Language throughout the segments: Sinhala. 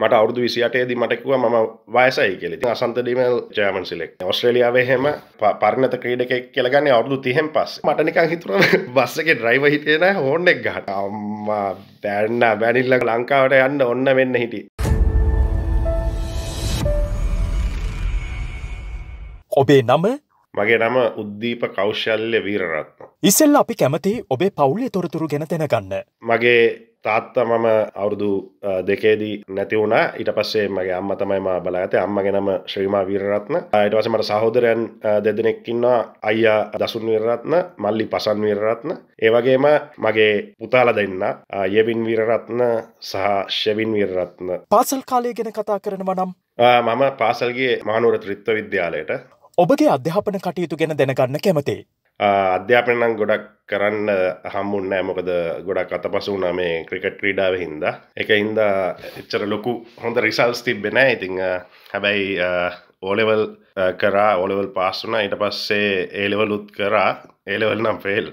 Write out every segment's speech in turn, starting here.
මට අවුදු විසියටේද මටකුව ම වයසයි කෙලෙ අසන්තදීම ජෑමන් සිලෙක් ඔස්ට්‍රලියාවහෙම පරණත ක්‍රීඩකෙක් කියලගන්න අවුදු තිහෙන් පස් මටනික හිතුර බස්සක ්‍රයිව හිටේන හෝන්ඩෙක් ගට අම්මා බැන්න බැනිල්ල ලංකාවට යන්න ඔන්න වෙන්න හිටි ඔබේ නම මගේ නම උද්දීප කෞශල්්‍ය වීරරත්න. ඉසෙල්ල අපි කැමති ඔබේ පවුලේ තොරතුරු ගැන තැනගන්න. මගේ තාත්ත මම අවුරුදු දෙකේදී නැතිවුණ ඊට පස්සේ මගේ අම්ම තමයිම බලාගත අම්මගෙනම ශ්‍රීමා වීරරත්න අයට වස මට සහෝදරයන් දෙදෙනෙක්කින්න අයියා දසුන් වීරරත්න මල්ලි පසන් වීරරත්න ඒවගේම මගේ පුතාල දෙන්න යෙබින් වීරරත්න සහ ශෙවින් වීරරත්න පාසල් කාලය ගෙන කතා කරනව නම් මම පාසල්ගේ මානුවර ත්‍රිත්ව විද්‍යාලයට ඔබගේ අධ්‍යාපන කටයුතු ගැන දැනගන්න කැමතේ අධ්‍යාපනනම් ගොඩක් කරන්න හම්මුන්න මොකද ගොඩක් අතපස වුණ මේ ක්‍රිකට් ක්‍රීඩාව හින්දා එක හින්දා එච්චර ලොකු හොඳ රිසල්ස් තිබෙන ඉතිං හැබැයි ඕලෙවල් කරා ඕලෙවල් පාස්සුන ඉට පස්සේ ඒලෙවලුත් කරා ඒලෙවල් නම් ෆෙල්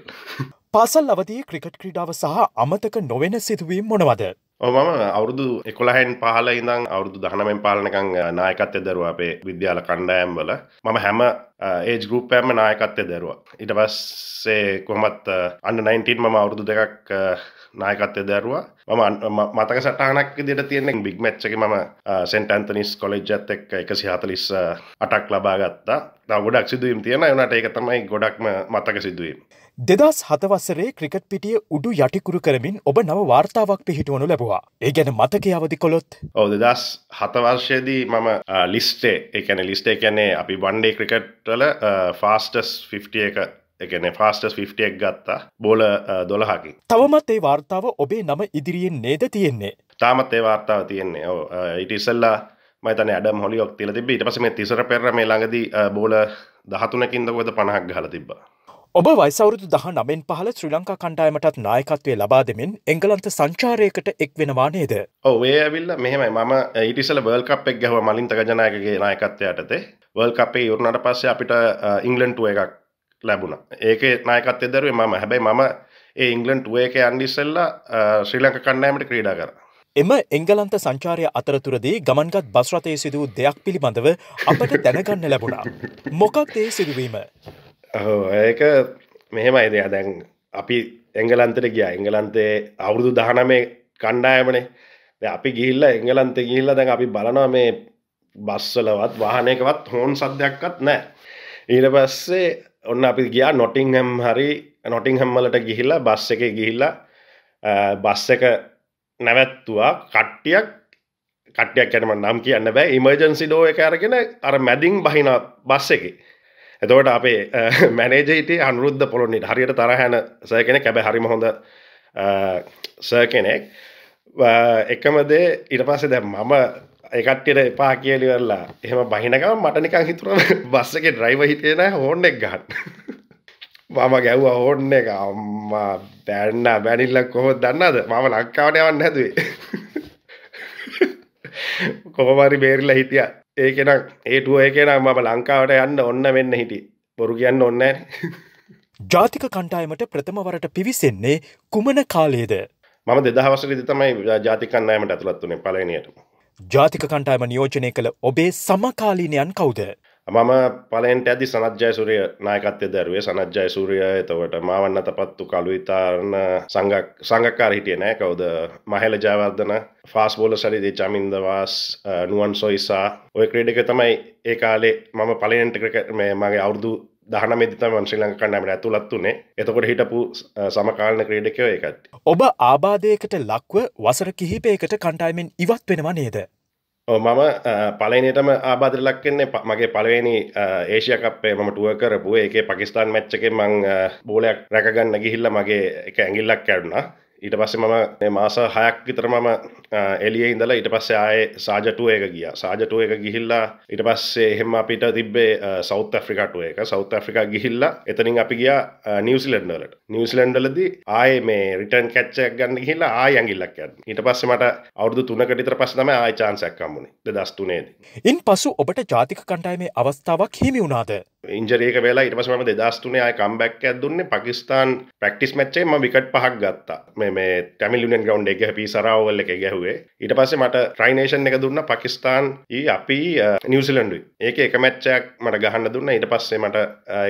පාසල් අවදී ක්‍රිකට් ක්‍රීඩාව සහ අමතක නොවෙන සිදුවීම් මොනවද මම අවුරුදු එකොළහෙන් පහල ඉඳං අවුරුදු දහනමෙන් පාලනකං නායකත්ය දරුව අපේ විද්‍යාල කණ්ඩායම් වල මම හැම ඒජ් ගරුපෑම නායකත්ය දරුව ඉට පස්සේ කොමත් අන්න 19 මම අවුරුදු දෙකක් නායකත්ය දරුවා මම මතක සටහනක් දිට තියෙනෙක් බික් මච්චක ම සෙන්ට ඇන්තනිස් කොලෙජ්ජත් එක් එකසි හතලිස් අටක් ලබාගත්තා ගොඩක් සිදුවීම් තියෙන එනට ඒක තමයි ගොඩක්ම මතක සිදුවීම දෙදස් හතවසරේ ක්‍රිකට් පිටිය උඩු යටිකුරු කරමින් ඔබ නව වාර්තාවක් පිහිටුවනු ලැබවා ඒ ගැන මතක අවදි කොළොත් ඕ දෙදස් හතවර්ශයේදී මම ලිස්ටේ එකන ලිස්ටේ කැනේ අපි වන්ඩේ ක්‍රිකට්ටල ෆාස්ටස් 50 එක එකන ෆාස්ටස් 50ක් ගත්තා බෝල දොළහකි තවමත් ඒ වාර්තාව ඔබේ නම ඉදිරියෙන් නේද තියෙන්නේ තාමත් ඒ වාර්තාව තියෙන්නේ ඕ ඉටිසල්ලා මතන අඩ හොලි ඔක් තිල තිබ ඉට පසම තිසර පෙරම ළඟදී බෝල දහතුනකින්දකොද පණහක් හල තිබා ඔබ වයිසවරුදු දහ නමෙන් පහල ශ්‍රී ලංකා කණ්ඩායමටත් නායකත්වය ලබා දෙමින් එංගලන්ත සංචාරයකට එක් වෙනවා නේද ඔඒ ඇවිල්ල මෙහෙමයි මම ඉටිසල වර්ල් කප් එක් ගැව මලින්ත ජනායකගේ නායකත්වයටතේ වර්ල් කපේ යුරුණට පස්සේ අපිට ඉංගලන්ටුව එකක් ලැබුණ ඒක නායකත් එදරුවේ මම හැබැයි මම ඒ ඉංගලන්ටුව එක අන්ඩිසෙල්ලා ශ්‍රී ලංක කණ්ඩෑමට ක්‍රීඩා කර එම එංගලන්ත සංචාරය අතරතුරදී ගමන්ගත් බස්රතය සිදුව දෙයක් පිළිබඳව අපට දැනගන්න ලැබුණා. මොකක් දේ සිදුවීම. ඒක මෙහෙමයි දෙයා දැන් අපි එංගලන්තට ගිය එංගලන්තේ අවුරුදු දහනමේ කණ්ඩායමනේ අපි ගිල්ල එංගලන්ත ගිල්ල දැන් අපි බලනවා මේ බස්සලවත් වාහනයකවත් හෝන් සද්‍යයක්වත් නෑ ඊට පස්සේ ඔන්න අපි ගියා නොටිංහම් හරි නොටිංහම්මලට ගිහිල්ලා බස් එක ගිහිල්ලා බස් එක නැවැත්තුවා කට්ටියක් කට්ටියක් කැනම නම් කියන්න බෑ ඉමර්ජන්සි ඩෝ එක අරගෙන අර මැදින් බහින බස් එකේ එතවට අපේ මැනේජයිට අනුරුද්ධ පොළොන්නට හරියට තරහැන සය කෙනෙ කැබ හරිම හොඳ ස කෙනෙක් එකමදේ ඉට පස්සේ දැ මම එකට්ටට එපා කියලිවෙල්ලා එහම බහිනකම මටනිකං හිතුර බස්සක ඩ්‍රයිව හිටේන හෝන්න එක් ගන්න මම ගැව්ව හෝන්න එක අම්මා බැන්න බැනිල්ලක් කොහොත් දන්නද මම ලක්කාවට යවන්න හැදේ කොහොමරි බේරිලා හිටියා ඒකනම් ඒටුව ඒකනම් මම ලංකාවට යන්න ඔන්න වෙන්න හිටි බොරු කියන්න ඔන්න ජාතික කණ්ඩායමට ප්‍රථමවරට පිවිසෙන්නේ කුමන කාලයේද මම දෙදහවසරදි තමයි ජාතික කණ්ඩායමට ඇතුළත් වනේ පලනයට ජාතික කණ්ඩායම නියෝජනය කළ ඔබේ සමකාලීනයන් කවුද මම පලෙන්ට ඇති සනජ්ජය සුරය නායකත්ය දැරුවේ සනජ්ජය සුරිය එතවට මවන්න තපත්තු කළුයිතාරණ සංගක්කාර හිටිය නෑ කවුද මහල ජයවර්ධන ෆාස් බෝල සරිදි චමින්දවාස් නුවන් සොයිසා ඔය ක්‍රඩික තමයි ඒ කාලේ මම පලෙන්ට ක්‍රකට මේ මගේ අවුදු දහනමෙදිත වන්ශ්‍රී ලංකන්නමට ඇතුළත්තුනේ එතකොට හිටපු සමකාලන ක්‍රඩකයෝ ඒකත්. ඔබ ආබාධයකට ලක්ව වසර කිහිපයකට කණ්ටයිමෙන් ඉවත් වෙනවා නේද. මම පලනටම ආබාධ ලක්කන්නේ මගේ පලවෙනි ඒශයකපේ මම ටුව කරපු ඒ පකිස්ාන් මැච්චක මං බෝලයක් රැකගන්න ගිහිල්ල මගේ එක ඇගිල්ලක් කැඩුණා ඊට පස්ස මම මාස හයක් විතර මම එලිය ඉඳලා ඊට පස්සේ ආය සාජටුව එක ගිය සාජටුව එක ගිහිල්ලා ඊට පස්සේ එහෙම අපිට තිබේ සෞත ෆ්‍රිකටුව එක සෞත ෆ්‍රිකා ගිහිල්ලා එතනින් අපි ගිය නිවසිලන්ඩලට නිවසිලන්ඩලද ආය මේ රිටන් කච්චක් ගන්න හිල්ලා ආයඇගිල්ලක් ඇන්න ඊට පස්ස මට අවුදු තුනකටිතර පස්සනම ආචාන්සැක්කම්මුණේ දස්තුනේද ඉන් පසු ඔබට ජාතික කණ්ඩායමේ අවස්ථාවක් හිමි වුණාද ඉන්ජරේක වෙලා ඉට පසම දෙදස්තුනේ ආය කම්බැක් ඇදන්නේ පකිස්ාන් ප්‍රක්ටිස් මච්චේ ම විකට පහක් ගත්තා මේ මේ ටැමිලියන් ගවන්් එක හැපි සරාවල්ල එක ගැහුවේ ඊට පස්සේ මට ට්‍රයිනේෂන් එක දුන්න පාකිස්ාන් ඒ අපි නිවසිලන්ඩු ඒක එක මැච්චයක් මට ගහන්න දුන්න ඊට පස්සේ මට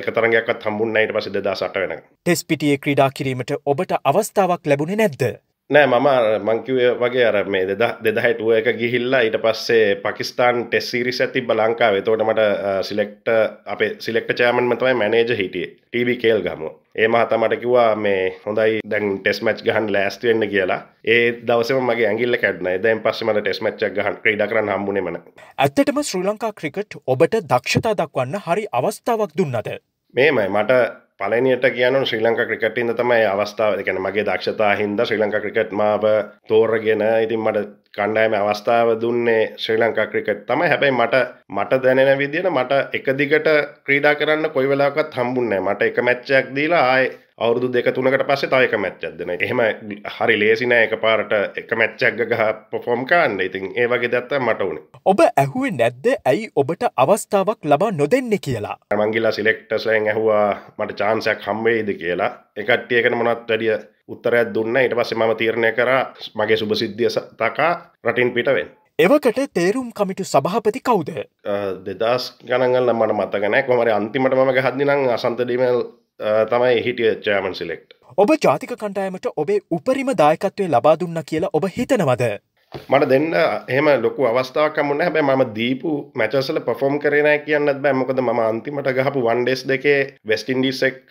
එක තරගයක්ත් හම්බුන්න ඊට පසෙ දදාසට වෙන ටෙස් පිටියේ ක්‍රීඩා කිරීමට ඔබට අවස්ථාවක් ලැබුණේ නැද්ද නෑ මම මංකිවය වගේ අර මේ දෙද දෙදහැටුව එක ගිහිල්ලා ඊට පස්සේ පකිස්ාන් ටෙස්සිරිස් ඇතිබ ලංකාව තෝට මට සිලෙක්ට අප සිලෙක්ට චෑමන් මතවයි මැනේජ හිටිය ටබ කේල් ගම ඒ මහතමට කිවා මේ හොඳයි දැන් ටෙස් මච් ගහන් ලෑස්තිවෙන්න කියලා ඒ දවසම මගේ ඇගිල්ල කැඩන දැන් පස්සම ටෙස් මච්චක් ගහන් ක්‍රඩ කරන්න හම්බුණෙමන ඇත්තටම ශ්‍රී ලංකා ක්‍රිකට් ඔබට දක්ෂතා දක්වන්න හරි අවස්ථාවක් දුන්නද මේමයි මට පලනියට කියන ශ්‍රී ලංක ක්‍රිකටින්ද තමයි අවස්ථාව එකන මගේ දක්ෂතා හින්ද ශ්‍රී ලංක ක්‍රිකට් මාව තෝරගෙන ඉතින් මට කණ්ඩායම අවස්ථාව දුන්නේ ශ්‍රී ලංකා ක්‍රිකට් තමයි හැබැයි මට මට දැනෙන විදිහට මට එක දිගට ක්‍රීඩා කරන්න කොයි වෙලාවකත් හම්බුන්නේ නැහැ මට එක මැච්චයක් දීලා ආයේ අවුරුදු දෙක තුනකට පස්සේ තව එක මැච්චයක් දෙන එක. එහෙම හරි ලේසි නෑ එකපාරට එක මැච්චයක් ගහ පර්ෆෝම් කරන්න. ඉතින් ඒ වගේ දෙයක් තමයි මට උනේ. ඔබ ඇහුවේ නැද්ද ඇයි ඔබට අවස්ථාවක් ලබා නොදෙන්නේ කියලා? මංගිලා සිලෙක්ටර්ස්ලෙන් ඇහුවා මට chance එකක් හම්බ වෙයිද කියලා. ඒ කට්ටියකට මොනවත් වැඩිය උත්තරයක් දුන්න ඉට පස්සේ මම තීරණය කර මගේ සුභසිද්ධිය තකා රටින් පිටවෙන්. එවකට තේරුම් කමිටු සභහපති කවුද. දෙදස් ගණගල මට මතගනෑ කොමර අන්තිමට මග හදදිනං අසන්තඩීමල් තමයි හිටිය චෑමන් සිලෙක්්. ඔබ ජාතික කණ්ඩායමට ඔබේ උපරිම දායකත්වය ලබා දුන්න කියලා ඔබ හිතනවද. මට දෙන්න එහම ලොකු අවස්ථාකමුණ හැබැ ම දීපු මැචසල පොෆෝම් කරනෑ කියන්නත් බෑ මොකද ම අන්තිමට ගහපු වන්ඩෙස් දෙකේ වෙස්ටින්ඩිසෙක්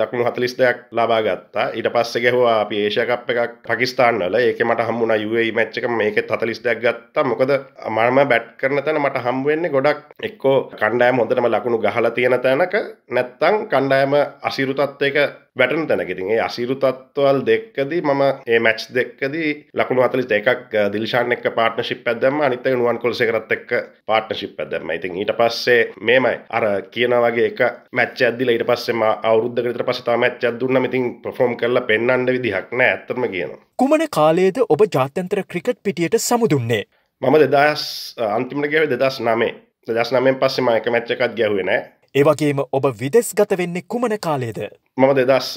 ලකුණු හතලිස් දෙයක් ලබා ගත්තා ඊට පස්ස ගැහවා අපි ඒෂකප් එකක් පකිස්ාන්නල ඒක මට හම්මුණ යුවේ e මච්චක මේක තතලිස් දෙයක් ගත්තා මොකද මම බැට් කරන තැන මට හම්ුවෙන්නේ ගොඩක් එක්කෝ කණ්ඩෑම හොඳටම ලකුණු ගහලා තියෙන තැනක නැත්තං කණ්ඩෑම අසිරුතත්වයක වැටන තැනකෙතින් ඒ අසිරු තත්ත්වල් දෙක්කදී මම ඒ මැච් දෙක්කදී ලකුණු අතලි එකක් දිල්ශාන එක් පාර්ට්නශිප් ඇදම අනිතක නුවන් කොල්සකරත් එක්ක පාර්ට්නශිප් ඇදම ඉතින් ඊට පස්සේ මේමයි අර කියන වගේ එක මැච් ඇදදිල ඊට පස්සෙම අවුද්ධකරට පසතා මැච් අදදුන්න ඉතින් ප්‍රෆෝම් කරලා පෙන්න්න විදිහක් නෑ ඇත්තම කියනවා. කුමන කාලයේද ඔබ ජාත්‍යන්තර ක්‍රිකට් පිටියට සමුදුන්නේ. මම දෙදස් අන්තිමට ගැව දෙදස් නමේ දස් නමෙන් පස්සෙම එක මැච්චකත් ගැහුවෙන ඒවගේම ඔබ විදෙස් ගත වෙන්නේ කුමන කාලේද. මම දෙදස්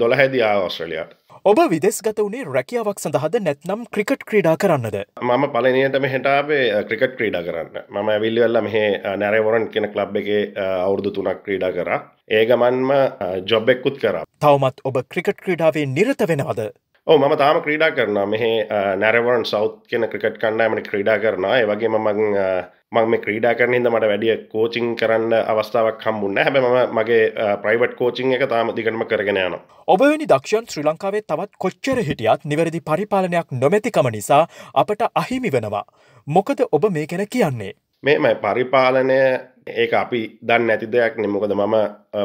දොළහැදි ආවස්ට්‍රලියයාට. ඔබ විදෙස්ගත වුණේ රැකියාවක් සඳහද නැත්නම් ක්‍රිකට් ක්‍රීඩා කරන්නද මම පලනයට මෙහටාපේ ක්‍රිකට් ක්‍රීඩා කරන්න මම ඇවිල්වෙල්ල මෙහ නැරවරන් කෙන ලබ් එකේ අවුරදු තුනක් ක්‍රීඩා කර ඒ ගමන්ම ජොබ්බෙක්කුත් කර තවමත් ඔබ ක්‍රිකට් ක්‍රීඩාවේ නිරත වෙනවද ඕ මම තාම ක්‍රීඩා කරනවා මෙහ නැරවන් සෞ් කියන ක්‍රිකට් කණ්ඩෑමට ක්‍රීඩා කරනවා වගේ මං මං මේ ක්‍රීඩා කරනින්ද මට වැඩිය කෝචිං කරන්න අවස්ථාවක් හම්බුන්න හැබ ම මගේ ප්‍රයිවට් කෝචිං එක තාම දිගටම කරගෙන යන. ඔබවැනි දක්ෂන් ශ්‍රී ලංකාවේ තවත් කොච්චර හිටියත් නිවැරදි පරිපාලනයක් නොමැතිකම නිසා අපට අහිමි වෙනවා. මොකද ඔබ මේ ගැන කියන්නේ. මෙම පරිපාලනය ඒක අපි දන්න ඇති දෙයක් නෙමොකද මම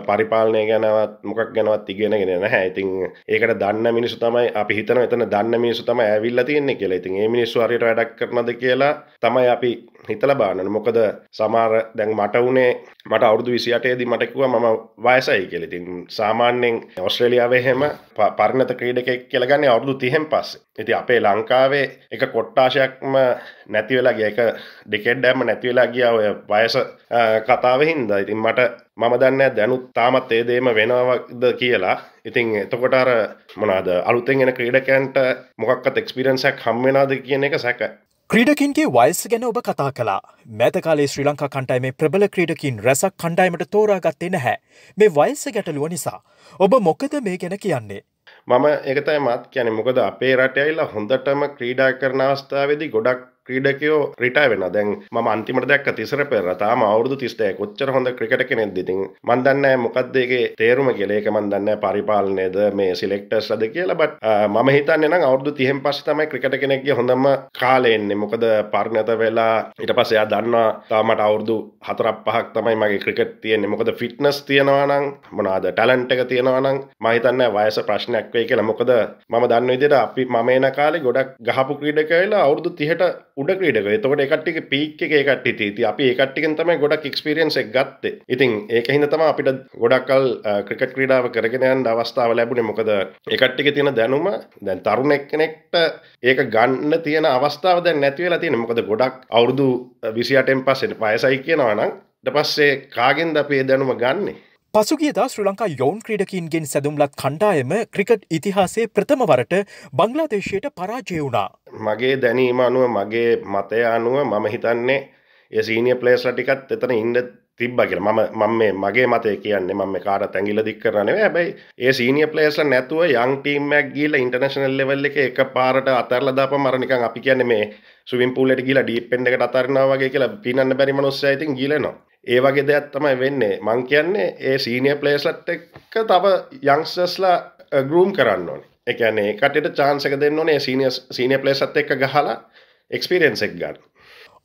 පරිපාලනය ගැනවත් මොකක් ගැනවත් ඉගෙනගෙන නැහැ ඉතින් ඒකට දන්න මිනිසු තමයි අපි හිතන එතන දන්න මිනිසු තමයි ඇවිල්ලා තියන්නේ කියලා ඉතින් ඒ මිනිස්සු හරියට වැඩක් කරනවද කියලා තමයි අපි හිතලා බලන්න මොකද සමහර දැන් මට උනේ මට අවුරුදු 28 දී මට කිව්වා මම වයසයි කියලා ඉතින් සාමාන්‍යයෙන් ඔස්ට්‍රේලියාවේ හැම පරිණත ක්‍රීඩකයෙක් කියලා ගන්නේ අවුරුදු 30න් පස්සේ ඉතින් අපේ ලංකාවේ එක කොට්ටාශයක්ම නැති වෙලා ගියා එක ඩිකෙඩ් එකක්ම නැති වෙලා ගියා ඔය වයස කතාව හින්දා ඉතින් මට මම දන්න දැනුත් තාමත් ඒදේම වෙනවද කියලා ඉතින් එතකොට අර මොනාද අලුතෙන් එන ක්‍රීඩකන්ට මොකක්කත් එක්ස්පිරන්සක් හම්වෙනද කියන එක සැක ක්‍රීඩකින්ගේ වයිස් ගැන ඔබ කතා කලා මැතකාලේ ශ්‍රී ලංකා කණ්ඩයිමේ ප්‍රබල ක්‍රීඩකින් රැසක් කණ්ඩයිමට තෝරාගත්තේ නැහැ මේ වයිස ගැටලුව නිසා ඔබ මොකද මේ ගැන කියන්නේ මම එකතයි මත් කියන මොකද අපේ රටඇල්ලා හොඳටම ක්‍රීඩා කරන අවස්ථාවේදී ගොඩක් ක්‍රීඩකයෝ රිටා වෙන දැන් ම අන්තිමට දක් තිසර පෙර තාම අවුදු තිස්ටේ කොච්චර හොඳ ක්‍රිකට කෙනෙක් දිතින් මන්දන්න මොකක්දේගේ තේරුම කියලේක මන්දන්න පරිපාලනයද මේ සිලෙක්ටර්ස් ලද කියලා බට මම හිතන්න නම් අවුදු තිහෙන් පස්ස තමයි ක්‍රිකට කෙනෙක්ගේ හොඳම කාලෙන්නේ මොකද පරිණත වෙලා ඊට පස්සයා දන්නවා තාමට අවුරදු හතරක් පහක් තමයි මගේ ක්‍රිකට් තියෙන්නේ මොකද ෆිට්නස් තියෙනවානං මොනාද ටලන්ට එක තියෙනවානං මහිතන්න වයස ප්‍රශ්නයක් වේ කියලා මොකද මම දන්න විදිට අපි මමේන කාලෙ ගොඩක් ගහපු ක්‍රීඩකවෙලා අවුරදු තිහට උඩ ක්‍රීඩක තොට එකටික පික් එක එකට ති අපි එකටිකෙන් තමයි ගොඩක් ක්ස්පිරියන්ස් එක් ගත්ත ඉතින් ඒක හිද තම අපිට ගොඩක්කල් ක්‍රිකට් ක්‍රීඩාව කරගෙනයන් අවස්ථාව ලැබුණේ මොකද එකට්ටික තියෙන දැනුම දැන් තරුණ එක්කනෙක්ට ඒක ගන්න තියෙන අවස්ථාව දැ නැතිවලා තියෙන මොකද ගොඩක් අවුරුදු විසිටෙන් පස්සෙන් පයසයි කියනවනම් ට පස්සේ කාගෙන්ද අපේ දැනුම ගන්නේ පසුගියදා ශ්‍රී ලංකා යෝන් ක්‍රීඩකින්ගෙන් සැදුම්ලත් කණ්ඩායම ක්‍රිකට් ඉතිහාසේ ප්‍රථමවරට බංගලාදේශයට පරාජය වුණා. මගේ දැනීම අනුව මගේ මතය අනුව මම හිතන්නේ ඒ සීනිය ප්ලේස් රටිකත් එතන ඉන්ඩ තිබ්බ කියල ම මම මගේ මතය කියන්නේ මම කාර තැගිල දික් කරනව හැබයි ඒ සීනිය පලේස්ල නැතුව යං ටීම්මක් ගීල ඉන්ටර්නශනල් ලෙවල්ල එක එක පාරට අතරල දාප මරණකං අපි කියන්නේ මේ සුවින් පූලට ගිලා ඩීපෙන්ඩකට අතරනාවගේ කියලා පිනන්න බැරි මනුස්සයිතින් ගිලනවා ඒ වගේ දෙයක් තමයි වෙන්නේ මං කියන්නේ ඒ සීනිය පලේස්ලට් එක්ක තව යංසස්ලා ගරම් කරන්න ඕනේ එකනේ කටට චාන්සක දෙන්න ඕනේ සීනිය සීනිය පලේසත් එක්ක ගහලා එක්ස්පිරෙන්න්සෙක් ගන්න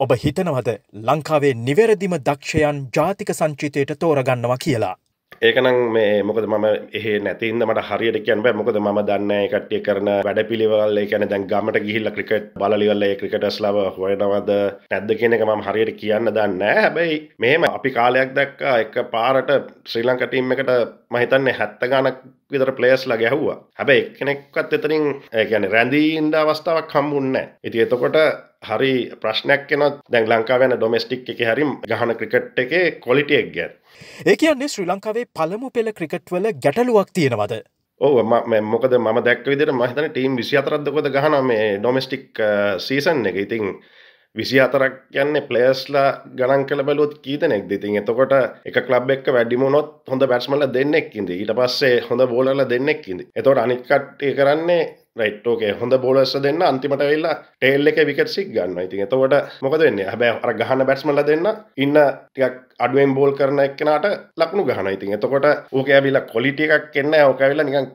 ඔබ හිතනවද ලංකාවේ නිවැරදිම දක්ෂයන් ජාතික සංචිතයට තෝරගන්නවා කියලා. ඒකනම් මේ මොකද මම එහ නැතින්ද මට හරියට කියන්න බෑ මොකද මම දන්න කට්ටිය කරන වැඩ පිළිවල් ඒ කියන්නේ දැන් ගමට ගිහිල්ලා ක්‍රිකට් බලලිවල ඒ ක්‍රිකටර්ස්ලාව හොයනවද නැද්ද කියන එක මම හරියට කියන්න දන්නේ නැහැ හැබැයි මෙහෙම අපි කාලයක් දැක්කා එක පාරට ශ්‍රී ලංකා ටීම් එකට මම හිතන්නේ 70 ගණක් විතර ප්ලේස්ලා ගැහුවා හැබැයි එක්කෙනෙක්වත් එතනින් ඒ කියන්නේ රැඳී ඉන්න අවස්ථාවක් හම්බුන්නේ නැහැ ඉතින් එතකොට හරි ප්‍රශ්නයක් එනොත් දැන් ලංකාව යන ඩොමස්ටික් එක හරි ගහන ක්‍රිකට් එකේ කොලිටියක් ගැන් ඒ කියන්නේ ශ්‍රී ලංකාවේ පළමු පෙළ ක්‍රිකට්වල ගැටලුවක් තියෙනවද ඕ මොකද ම දැක් විදිර මහිතන ටීම් විසි අතරක්දකොද ගහන මේ ඩොමස්ටික් සීසන් uh, එක ඉතින් විසි අතරක් යන්න පලේස්ලා ගණන් කළ බලොත් කීතනෙක් දෙතින් එතකොට එක ලබ් එක් වැඩිමුණොත් හොඳ බැට්මල දෙන්නෙක්කින්ද ඊට පස්සේ හොඳ බෝලල දෙන්නෙක්කින්ද එතොට අනිකට්ටය කරන්නේ රයිට්ෝගේ හොඳ බෝලස දෙන්න අන්තිමට වෙල්ලා ටේල් එක විකට සික් ගන්න ඉතින් එතවට මොකද වෙන්න හැබැ අර ගහන බැස්මල දෙන්න ඉන්න ටිකක් අඩුවෙන් බෝල් කරන එක්කෙනට ලක්ුණු ගහන ඉතින් එතකොට ඕක ඇවිලා කොලිටිය එකක් කෙන්න ඕකඇවිල නිකන්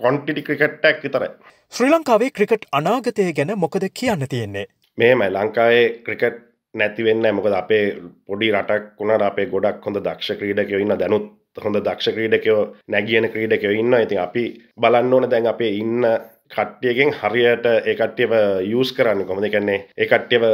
කොන්ටිටි ක්‍රිකට්ටක් විතර ශ්‍රී ලංකාවේ ක්‍රිකට් අනාගතය ගැන මොකද කියන්න තියෙන්නේ මේමයි ලංකාවේ ක්‍රිකට් නැතිවෙන්න මොකද අපේ පොඩි රටක් වුණට අපේ ගොඩක් හොඳ දක්ෂ ක්‍රීඩකයෝ ඉන්න දැනුත් හොඳ දක්ෂ ක්‍රීඩකයෝ නැගියන ක්‍රීඩකයෝ ඉන්න ඉතින් අපි බලන්න ඕන දැන් අපේ ඉන්න කට්ටියගෙන් හරියට ඒ කට්ටියව යස් කරන්න කොමද කන්නේ ඒ කට්ටියව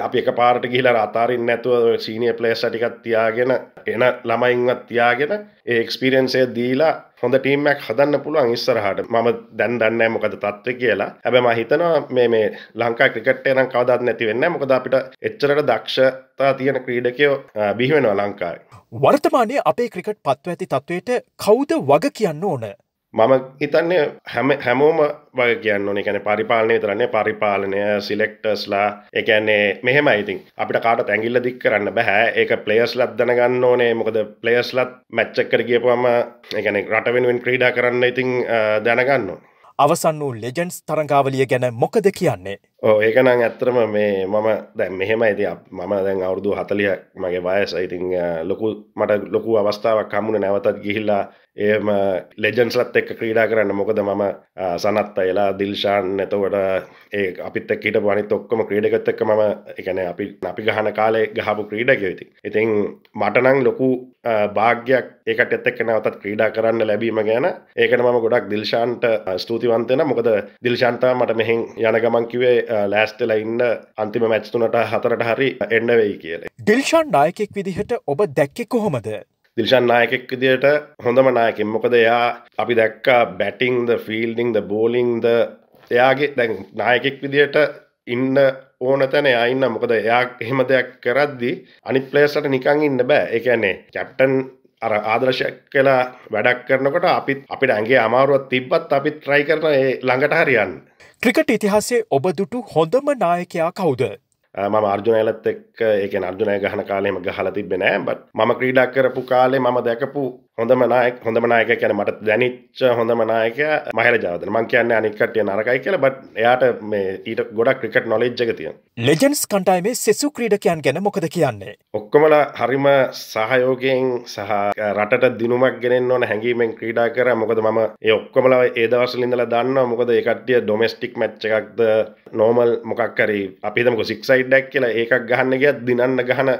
අප එක පාට ගිහිල අතාරින් නැතුව සීනිය පලේස් ටිකක් තියාගෙන එන ළමයින්වත් තියාගෙන ඒක්ස්පිරන්සේ දීලා හොඳ ටීමක් හදන්න පුළුවන් ඉස්සරහට මම දැන් දන්න මොකද තත්ව කියලා හැබ මහිතනවා මේ මේ ලංකා ක්‍රිකට් නම් කවදත් නැතිවෙන්න මොකද අපිට එච්චරට දක්ෂතා තියෙන ක්‍රීඩකයෝ බිහිවෙනවා ලංකායි. වර්තමානය අපේ ක්‍රිකට් පත්ව ඇති තත්ත්වයට කෞද වග කියන්න ඕන මම හිතන්නේ හැම හැමෝම වගේ කියන්න ඕනේ කියන්නේ පරිපාලනය විතරන්නේ පරිපාලනය සිලෙක්ටර්ස්ලා ඒ කියන්නේ මෙහෙමයි ඉතින් අපිට කාටවත් ඇඟිල්ල දික් කරන්න බෑ ඒක ප්ලේයර්ස්ලාත් දැනගන්න ඕනේ මොකද ප්ලේයර්ස්ලාත් මැච් එකට ගියපුවම ඒ කියන්නේ රට වෙනුවෙන් ක්‍රීඩා කරන්න ඉතින් දැනගන්න ඕනේ අවසන් වූ ලෙජන්ඩ්ස් තරඟාවලිය ගැන මොකද කියන්නේ ඒකනං ඇත්තරම මේ මම දැන් මෙහෙම ඇති මම දැන් අවුරදු හතලිය මගේ වයස ඉතිං ලොකු මට ලොකු අවස්ථාවක් හමුණ නැවතත් ගිහිල්ලා ඒම ලෙජන්ස්ලත් එක්ක ක්‍රීඩා කරන්න මොකද මම සනත් අයලා දිල්ශාන් නැතවට ඒ අපිත් එක්කට පනි ඔක්කම ක්‍රීඩගත්තක මම එකන අපි අපි ගහන කාලේ ගහපු ක්‍රීඩකයවෙති ඉතිං මටනං ලොකු භාග්‍යයක් ඒකට එත්තක් නැවතත් ක්‍රීඩා කරන්න ලැබීම ගැන ඒකන මම ගොඩක් දිල්ශාන්ට ස්තුතිවන්තෙන මොකද දිල්ශාන්තා මට මෙහින් යන ගමන් කිවේ ලෑස්ටල ඉන්න අන්තිම මැච්තුනට හතරට හරි එන්න වෙයි කියල. ඩිල්ෂන් නායකෙක් විදිහට ඔබ දැක්කෙ කොහොමද. දිල්ෂන් නායකෙක් විදියට හොඳම නායකෙන් මොකද එයා අපි දැක්කා බැටිංද ෆිල්ඩිංද බෝලිංද එයාගේ දැන් නායකෙක් විදියට ඉන්න ඕන තැන අයින්න මොකද එයා එහෙම දෙයක් කරද්දි අනිත් පලේසට නිකං ඉන්න බෑ එකන්නේ කැප්ටන් අර ආදර්ශ කලා වැඩක් කරනකොට අපිත් අපිට ඇගේ අමාරුවත් තිබ්බත් අපිත් ට්‍රයි කරන ඒ ළඟට හරියන්න ක්‍රිකට ඉතිහාසේ ඔබ දුටු හොඳම නායකයා කවුද. ම අර්ජනයලත් එක් ඒක අර්ජනය ගහන කාලෙම ගහල තිබෙන බත් ම ක්‍රීඩක් කරපු කාලේ මම දැකපු හොඳම නායක හොඳම නායක කියන මට දැනිච්ච හොඳම නායක මහල ජාවදන මං කියන්න අනිකටිය නරකයි කියල බට එයාට මේ ඊට ගොඩක් ක්‍රිකට් නොලෙජ්ජක තිය ලෙජන්ස් කන්ටයිමේ සෙසු ක්‍රීඩකයන් ගැන මොකද කියන්නේ ඔක්කොමල හරිම සහයෝගයෙන් සහ රට දිනුමක් ගෙනෙන් ඕන හැඟීමෙන් ක්‍රීඩා කර මොකද මම ඒ ඔක්කොමල ඒදවසලින්ඳල දන්න මොකද එකටිය ඩොමස්ටික් මැච්ච එකක්ද නෝමල් මොකක්කරි අපිතමක සික්සයිඩ්ඩක් කියලා ඒකක් ගහන්න ගියත් දිනන්න ගහන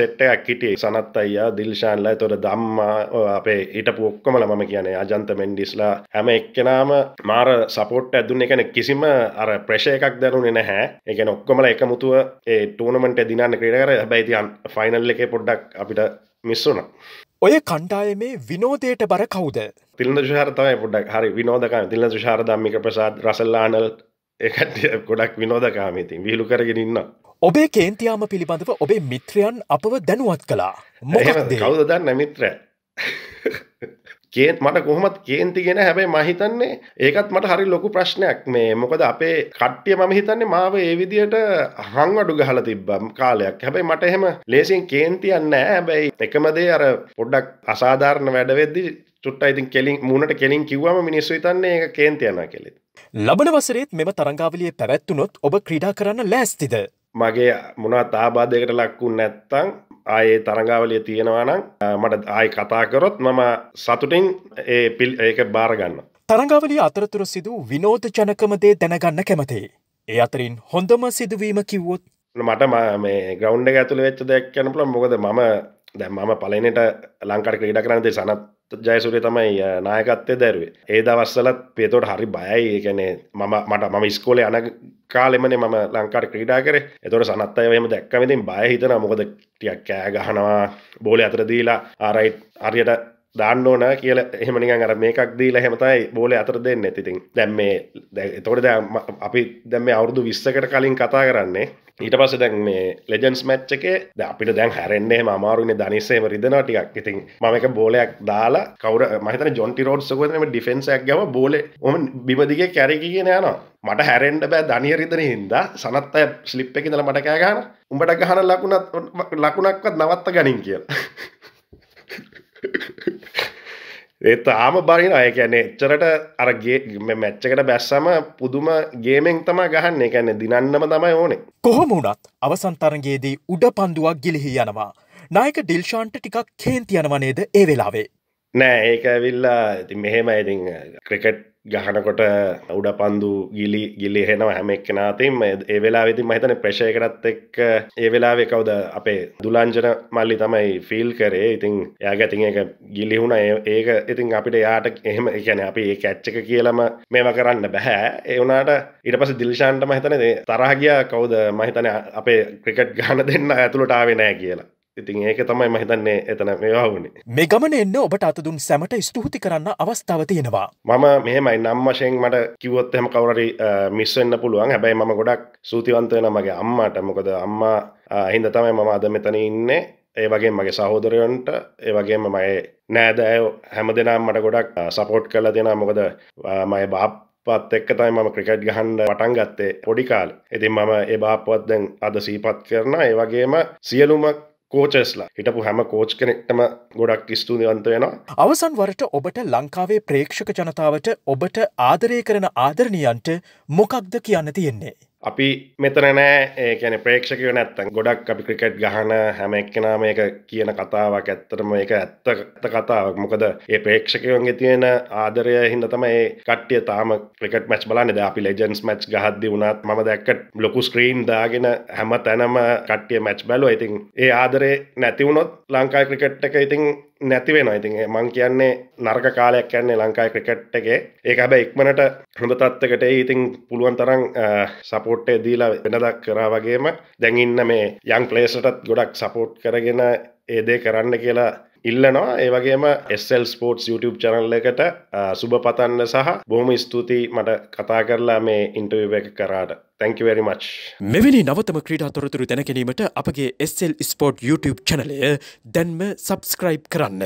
සෙට්ටයක් හිටිය සනත් අයියා දිල්ශාන්ලා තොර දම්මා තියෙනවා අපේ හිටපු ඔක්කොමල මම කියන අජන්ත මෙන්ඩිස්ලා හැම එක්කෙනම මාර සපෝට් ඇදුන්න එකන කිසිම අර ප්‍රශය එකක් දැනුනේ නැහැ එක ඔක්කොමල එක මුතුව ඒ ටූනමට දිනන්න ක්‍රඩකර හැබයිතියන් ෆයිනල් එක පොඩ්ඩක් අපිට මිස්සුන ඔය කණ්ඩායමේ විනෝදයට බර කවුද තිල්න්න ශාරතවය පොඩක් හරි විනෝදක තිල්න්න ශාරධම්මික ප්‍රසාත් රසල්ලානල් එකට ගොඩක් විනෝදකාමීතින් විහිලු කරගෙන ඉන්න ඔබේ කේන්තියාම පිළිබඳව ඔබේ මිත්‍රයන් අපව දැනුවත් කලා මොකද කවුද දන්න මිත්‍රය ගේ මට කොහොමත් කේන්ති ගෙන හැබැයි මහිතන්නේ ඒකත් මට හරි ලොකු ප්‍රශ්නයක් මේ මොකද අපේ කට්ටිය මම හිතන්නේ මාව ඒවිදියට හංවඩු ගහල තිබ්බම් කාලයක් හැබැයි මට එහෙම ලේසින් කේන්තියන්න හැබැයි එකමදේ අර පොඩ්ඩක් අසාධාරණ වැඩවෙද්දි චුට්ට ඉතින් කෙලින් මුණට කෙලින් කිව්වම මිනිස්සු හිතන්නේ ඒ කේන්තියන කෙලෙ ලබන වසරේත් මෙම තරංගාවලිය පැවැත්වුණොත් ඔබ ක්‍රීඩා කරන්න ලෑස්තිද මගේ මොනා තාබාධයකට ලක්වුන් නැත්තං ආයේ තරඟාවලිය තියෙනවානම් මට ආය කතාකරොත් මම සතුටින් ඒ පිල් ඒක බාරගන්න. තරඟාවලිය අතරතුර සිදු විනෝධ ජනකමදේ දැනගන්න කැමතේ. ඒ අතරින් හොඳම සිදුවීම කිව්වොත් මට මේ ගෞන්ඩ ඇතුළ වෙච්ච දෙයක් කැනපුල මොකද මම දැ මම පලනට ලංකට ක්‍රඩ කරනදේ සනත් ජයසුරය තමයි නායකත්තය දැරුවේ ඒ දවස්සලත් පේතොට හරි බයයි ඒකනේ මම මට මම ස්කෝලේ අන කාලෙමන ම ලංකාර ක්‍රීඩා කර එතොට සනත් අයම දැක්කමතින් බයහිතන මොකද ටියක් කෑ ගහනවා බෝල අතර දීලා ආරයි් අරියට දාන්න ඕන කියල එහමනි අර මේකක් දීල හෙමතයි බෝල අතර දෙන්න ඇතිතින් දැම්මේ තොට දැ අපි දැම අවුදු විස්සකට කලින් කතා කරන්නේ ඊට පස දැන් මේ ලෙජන්ස් මැච්ච එකේ ද අපිට දැන් හැරෙන්නේ මාරුණ දනිස්සේම රිදනටියක් ඉතින් මක බෝලයක් දාලා කවර මහත ජොන්ටි රෝඩ් සකතම ඩිෆෙන්න්සක් ගව බෝල ම බිමදිගේ කැරකි කියෙන යන මට හැරෙන්ඩ බෑ ධනිය රිදන හින්ද සනත් අය ස්ලිප් එකෙදල මට කෑගන උඹට ගහන ලකුණත් ලකුණක්වත් නවත්ත ගනින් කියලා ඒතාම බහින අය කියන්නේ එච්චරට අරගේ මැච්චකට බැස්සම පුදුම ගේමෙන් තම ගහන්න එකැන්නේ දිනන්නම තමයි ඕනේ. කොහොම වුණත් අවසන්තරගේදී උඩ පන්දුවක් ගිලිහි යනවා. නායක ඩිල්ෂාන්ට ටිකක් කේන්ති යනවනේද ඒ වෙලාවේ. නෑ ඒක ඇවිල්ලා ඉති මෙහෙම ඉතින් ක්‍රිකට් ගහනකොට උඩ පන්දු ගිලි ගිලි හෙනවා හැමෙක් නාතින් ඒ වෙලා විතින් මහිතන ප්‍රශයකරත් එක් ඒ වෙලාවෙ කවද අපේ දුලංජන මල්ලි තමයි ෆිල් කරේ ඉතින් යාගැතින් එක ගිලිහුණ ඒක ඉතින් අපිට යාට එහෙම එකැන අපි ඒ ඇච්චක කියලම මේම කරන්න බැහැ ඒවනාට ඉට පස දිල්ශාන්ට මහිතන තරහගිය කවුද මහිතන අපේ ක්‍රිකට් ගහන දෙන්න ඇතුළටාවෙනෑ කියලා ඉතින් ඒක තමයි මහිතන්නේ එතන මේ වුණේ මේ ගමන එන්න ඔබට අතදුන් සැමට ස්තුහති කරන්න අවස්ථාව තියෙනවා මම මෙහෙමයි නම් වශයෙන් මට කිවොත් එහම කවරරි මිස්වෙන්න පුළුවන් හැබැයි ම ගොඩක් සූතිවන්තවෙන මගේ අම්මාට මොකද අම්මා හින්ද තමයි මම අද මෙතන ඉන්නේ ඒ වගේ මගේ සහෝදරයන්ට ඒ වගේම මගේ නෑද ඇයෝ හැම දෙනම් මට ගොඩක් සපෝට් කල දෙෙන මොකද මය බාප් පත් එක්කතයි මම ක්‍රිකට් ගහන්ඩ පටන් ගත්තේ පොඩිකාල් ඉතින් මම ඒ බාපවත් දැන් අද සීපත් කරන ඒවගේම සියලුමක් කෝචස්ලා හිටපු හැම කෝච් කෙනෙක්ටම ගොඩක් ස්තුතිවන්තයනවා අවසන් වරට ඔබට ලංකාවේ ප්‍රේක්ෂක ජනතාවට ඔබට ආදරය කරන ආදරණියන්ට මොකක්ද කියන්න තියෙන්නේ අපි මෙතන නෑ ඒකන ප්‍රේක්ෂකය නැත්තන් ගොඩක් අපි ක්‍රිකට් ගහන හැම එක්කෙනා මේක කියන කතාවක් ඇත්තටම ඒක ඇත්ත ඇත්ත කතාවක් මොකද ඒ ප්‍රේක්ෂකයන්ගේ තියෙන ආදරය හින්ද තම ඒ කට්ටිය තාම ක්‍රිකට මච් බලන්නද අපි ලෙජන්ස් මච් ගහද්දි වුණත් ම දැක්කට ලොකු ස්ක්‍රීන් දාගෙන හැම තැනම කට්ටිය මැච් බැලුව ඉතින් ඒ ආදරේ නැතිවුණොත් ලංකා ක්‍රිකට් එක ඉතින් නැති වෙන ඉතින් මං කියන්නේ නර්ග කාලයක් කියන්නේ ලංකායි ක්‍රිකට් එකේ ඒක හැබැයි ඉක්මනට හොඳ තත්ත්වයකට එයි ඉතින් පුළුවන් තරම් සපෝට් එක දීලා වෙනදා කරා වගේම දැන් ඉන්න මේ යන් ප්ලේයර්ස්ටත් ගොඩක් සපෝට් කරගෙන ඒ දේ කරන්න කියලා ඉල්ලනවා ඒවගේම SL ස්පෝට්ස් YouTube චැනල් එකට සුබ පතන්න සහ බොහොම ස්තුතියි මට කතා කරලා මේ ඉන්ටව එක කරාට තැංකිවරිමච් මෙවැනි නවතම ක්‍රීඩා තොරතුරු දැනැනීමට අපගේ SL ස්පෝට් YouTube චනලය දැන්ම සබස්ක්‍රයිබ් කරන්න.